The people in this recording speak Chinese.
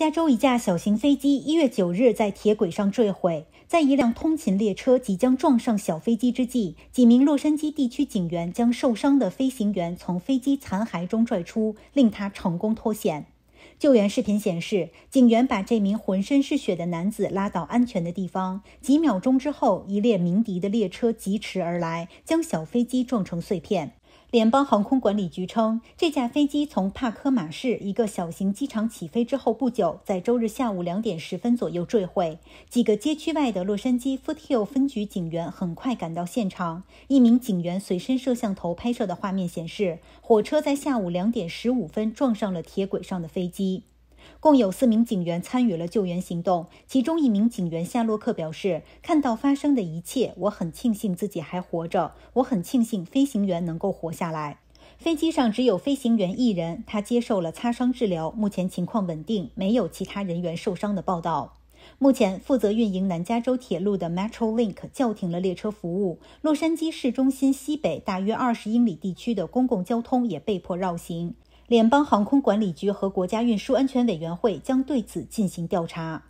加州一架小型飞机一月九日在铁轨上坠毁，在一辆通勤列车即将撞上小飞机之际，几名洛杉矶地区警员将受伤的飞行员从飞机残骸中拽出，令他成功脱险。救援视频显示，警员把这名浑身是血的男子拉到安全的地方，几秒钟之后，一列鸣笛的列车疾驰而来，将小飞机撞成碎片。联邦航空管理局称，这架飞机从帕科马市一个小型机场起飞之后不久，在周日下午两点十分左右坠毁。几个街区外的洛杉矶 Foot Hill 分局警员很快赶到现场。一名警员随身摄像头拍摄的画面显示，火车在下午两点十五分撞上了铁轨上的飞机。共有四名警员参与了救援行动，其中一名警员夏洛克表示：“看到发生的一切，我很庆幸自己还活着，我很庆幸飞行员能够活下来。飞机上只有飞行员一人，他接受了擦伤治疗，目前情况稳定，没有其他人员受伤的报道。目前，负责运营南加州铁路的 MetroLink 叫停了列车服务，洛杉矶市中心西北大约二十英里地区的公共交通也被迫绕行。”联邦航空管理局和国家运输安全委员会将对此进行调查。